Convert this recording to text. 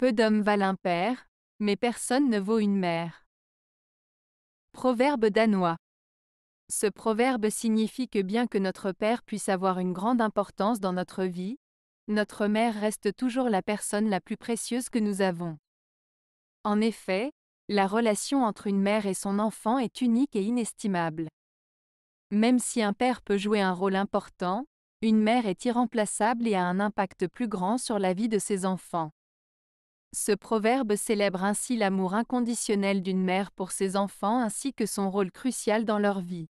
Peu d'hommes valent un père, mais personne ne vaut une mère. Proverbe danois. Ce proverbe signifie que bien que notre père puisse avoir une grande importance dans notre vie, notre mère reste toujours la personne la plus précieuse que nous avons. En effet, la relation entre une mère et son enfant est unique et inestimable. Même si un père peut jouer un rôle important, une mère est irremplaçable et a un impact plus grand sur la vie de ses enfants. Ce proverbe célèbre ainsi l'amour inconditionnel d'une mère pour ses enfants ainsi que son rôle crucial dans leur vie.